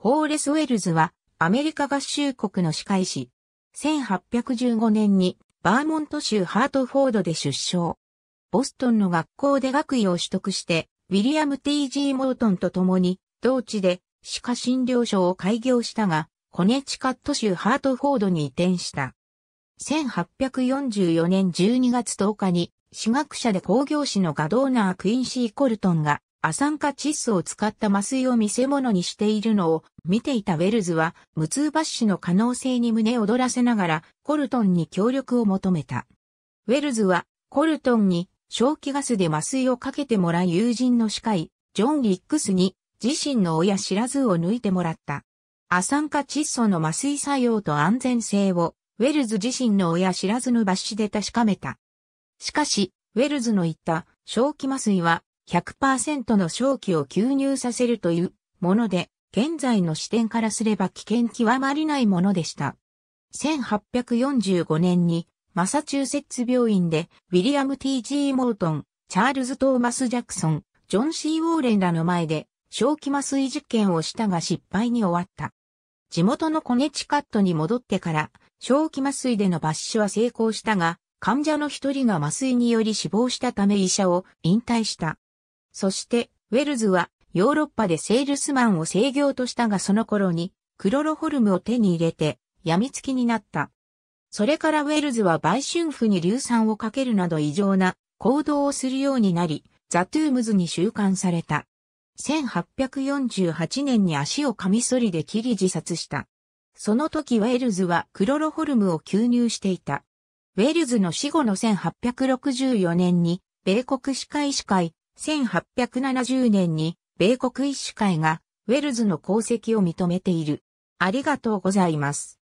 ホーレス・ウェルズはアメリカ合衆国の歯科医師。1815年にバーモント州ハートフォードで出生。ボストンの学校で学位を取得して、ウィリアム・ T.G. モートンと共に、同地で歯科診療所を開業したが、コネチカット州ハートフォードに移転した。1844年12月10日に、私学者で工業士のガドーナー・クインシー・コルトンがアサンカチッソを使った麻酔を見せ物にしているのを見ていたウェルズは、無痛抜歯の可能性に胸躍らせながら、コルトンに協力を求めた。ウェルズは、コルトンに正気ガスで麻酔をかけてもらい友人の歯科医、ジョン・リックスに自身の親知らずを抜いてもらった。アサンカ窒素の麻酔作用と安全性を、ウェルズ自身の親知らずの抜歯で確かめた。しかし、ウェルズの言った、正気麻酔は、100%の正気を吸入させるというもので、現在の視点からすれば危険極まりないものでした。1845年にマサチューセッツ病院でウィリアム・ T.G. モートン、チャールズ・トーマス・ジャクソン、ジョン・ C・ ウォーレンらの前で正気麻酔実験をしたが失敗に終わった。地元のコネチカットに戻ってから正気麻酔での抜死は成功したが患者の一人が麻酔により死亡したため医者を引退した。そして、ウェルズはヨーロッパでセールスマンを制御としたがその頃にクロロホルムを手に入れて病みつきになった。それからウェルズは売春婦に硫酸をかけるなど異常な行動をするようになり、ザトゥームズに収監された。1848年に足をカミソリで切り自殺した。その時ウェルズはクロロホルムを吸入していた。ウェルズの死後の1864年に、米国歯科医師会1870年に米国一師会がウェルズの功績を認めている。ありがとうございます。